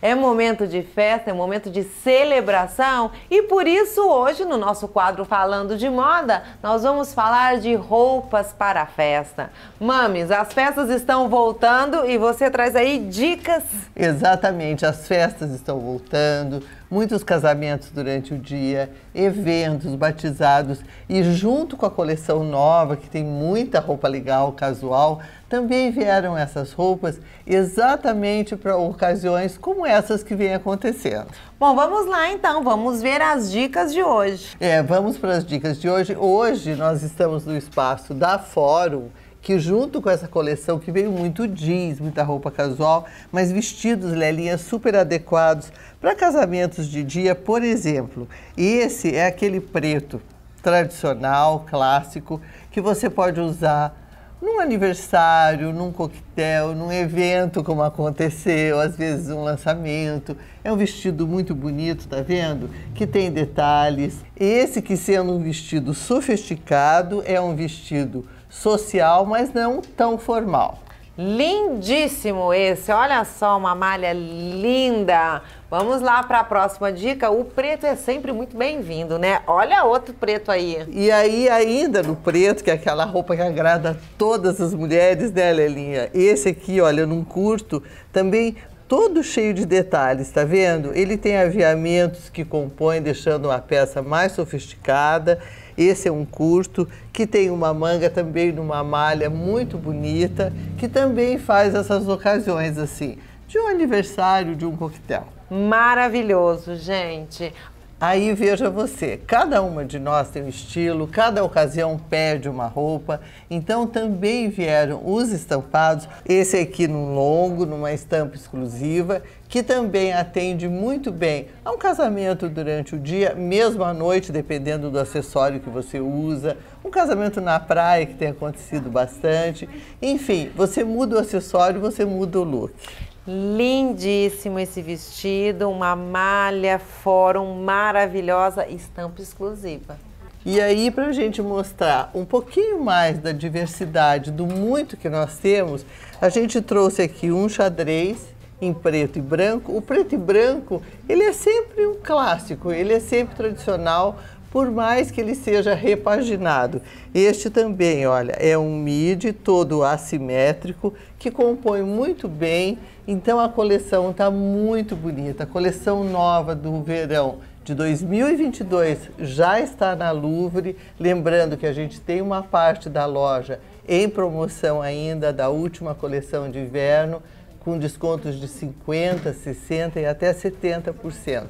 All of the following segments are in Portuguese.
É momento de festa, é momento de celebração e por isso hoje no nosso quadro Falando de Moda, nós vamos falar de roupas para a festa. Mames, as festas estão voltando e você traz aí dicas. Exatamente, as festas estão voltando, muitos casamentos durante o dia, eventos, batizados e junto com a coleção nova, que tem muita roupa legal, casual, também vieram essas roupas exatamente para ocasiões como essas que vem acontecendo. Bom, vamos lá então, vamos ver as dicas de hoje. É, vamos para as dicas de hoje. Hoje nós estamos no espaço da Fórum que junto com essa coleção que veio muito jeans, muita roupa casual, mas vestidos Lelinha, né, super adequados para casamentos de dia, por exemplo. E esse é aquele preto tradicional, clássico, que você pode usar num aniversário, num coquetel, num evento como aconteceu, às vezes um lançamento. É um vestido muito bonito, tá vendo? Que tem detalhes. Esse que sendo um vestido sofisticado é um vestido social, mas não tão formal. Lindíssimo esse, olha só, uma malha linda. Vamos lá para a próxima dica. O preto é sempre muito bem-vindo, né? Olha outro preto aí. E aí, ainda no preto, que é aquela roupa que agrada todas as mulheres, né, Lelinha? Esse aqui, olha, eu não curto. Também todo cheio de detalhes, tá vendo? Ele tem aviamentos que compõem, deixando uma peça mais sofisticada. Esse é um curto que tem uma manga também numa malha muito bonita, que também faz essas ocasiões assim, de um aniversário, de um coquetel. Maravilhoso, gente. Aí veja você, cada uma de nós tem um estilo, cada ocasião pede uma roupa, então também vieram os estampados, esse aqui no longo, numa estampa exclusiva, que também atende muito bem a um casamento durante o dia, mesmo à noite, dependendo do acessório que você usa, um casamento na praia que tem acontecido bastante, enfim, você muda o acessório, você muda o look. Lindíssimo esse vestido, uma malha fórum maravilhosa, estampa exclusiva. E aí, para a gente mostrar um pouquinho mais da diversidade, do muito que nós temos, a gente trouxe aqui um xadrez em preto e branco. O preto e branco, ele é sempre um clássico, ele é sempre tradicional, por mais que ele seja repaginado. Este também, olha, é um MIDI todo assimétrico que compõe muito bem, então a coleção está muito bonita. A coleção nova do verão de 2022 já está na Louvre, lembrando que a gente tem uma parte da loja em promoção ainda da última coleção de inverno, com descontos de 50%, 60% e até 70%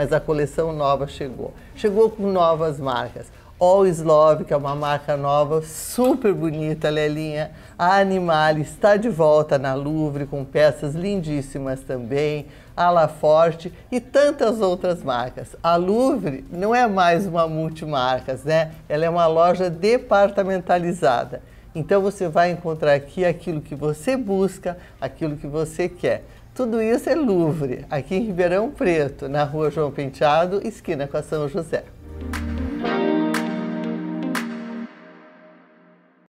mas a coleção nova chegou. Chegou com novas marcas. Always Love, que é uma marca nova, super bonita, Lelinha. A Animale está de volta na Louvre, com peças lindíssimas também. A Forte e tantas outras marcas. A Louvre não é mais uma multimarcas, né? Ela é uma loja departamentalizada. Então você vai encontrar aqui aquilo que você busca, aquilo que você quer. Tudo isso é Louvre, aqui em Ribeirão Preto, na rua João Penteado, esquina com a São José.